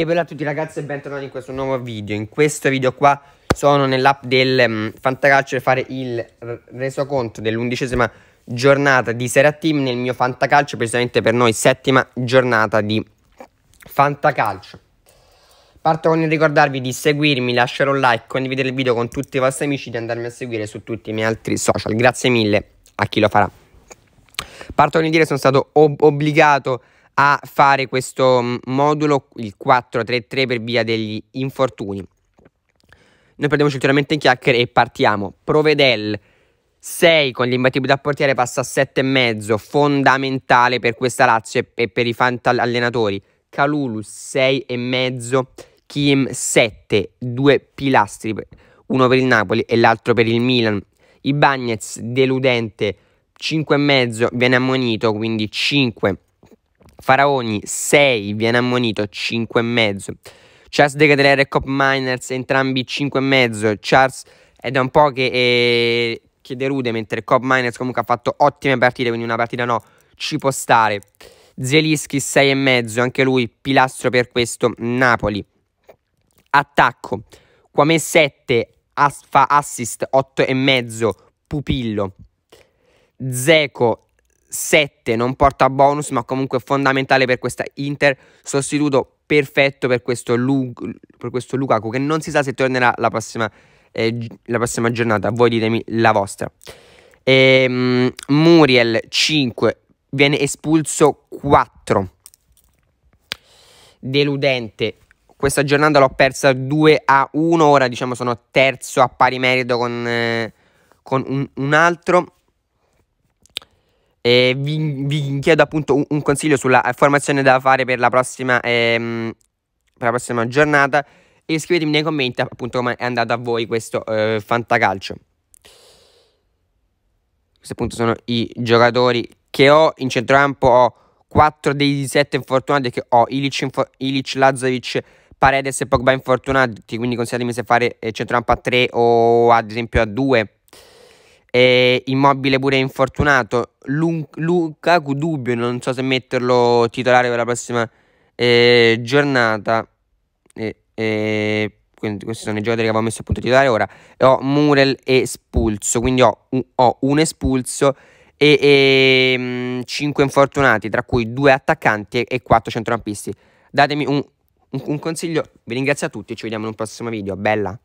E bella a tutti ragazzi e bentornati in questo nuovo video. In questo video qua sono nell'app del um, mm, Fantacalcio per fare il resoconto dell'undicesima giornata di Sera Team nel mio Fantacalcio, precisamente per noi settima giornata di Fantacalcio. Parto con il ricordarvi di seguirmi, lasciare un like, condividere il video con tutti i vostri amici e andarmi a seguire su tutti i miei altri social. Grazie mille a chi lo farà. Parto con il dire sono stato ob obbligato a fare questo mm, modulo, il 4-3-3 per via degli infortuni. Noi perdiamoci ulteriormente in chiacchiere e partiamo. Provedel 6 con l'imbattibile da portiere passa a 7,5, fondamentale per questa Lazio e per i allenatori. Calulu 6,5, Kim 7, due pilastri, uno per il Napoli e l'altro per il Milan. I Bagnets deludente 5,5 viene ammonito, quindi 5 Faraoni 6, viene ammonito 5,5. Charles De Cadrera e Cop Miners, entrambi 5,5. Charles è da un po' che, eh, che derude, mentre Cop Miners comunque ha fatto ottime partite, quindi una partita no, ci può stare. Zielinski 6,5, anche lui pilastro per questo Napoli. Attacco, Quame 7, as- fa assist 8,5, Pupillo. Zeco 7 non porta bonus ma comunque fondamentale per questa Inter sostituto perfetto per questo, Lu- per questo Lukaku che non si sa se tornerà la prossima, eh, la prossima giornata voi ditemi la vostra e, um, Muriel 5 viene espulso 4 deludente questa giornata l'ho persa 2 a 1 ora diciamo sono terzo a pari merito con, eh, con un, un altro e vi, vi chiedo appunto un, un, consiglio sulla formazione da fare per la prossima, ehm, per la prossima giornata e scrivetemi nei commenti appunto come è andato a voi questo eh, fantacalcio. Questi appunto sono i giocatori che ho in centrocampo, ho 4 dei 7 infortunati che ho Ilic, Info- Ilic Lazovic, Paredes e Pogba infortunati, quindi consigliatemi se fare eh, centrocampo a 3 o ad esempio a 2. E immobile pure infortunato. Lun- Lukaku dubbio, non so se metterlo titolare per la prossima eh, giornata. E, e, quindi questi sono i giocatori che avevo messo appunto titolare ora. ho Murel espulso, quindi ho un, ho un espulso e, e mh, mm, 5 infortunati, tra cui 2 attaccanti e, e 4 centrocampisti. Datemi un, un, un consiglio, vi ringrazio a tutti ci vediamo in un prossimo video. Bella!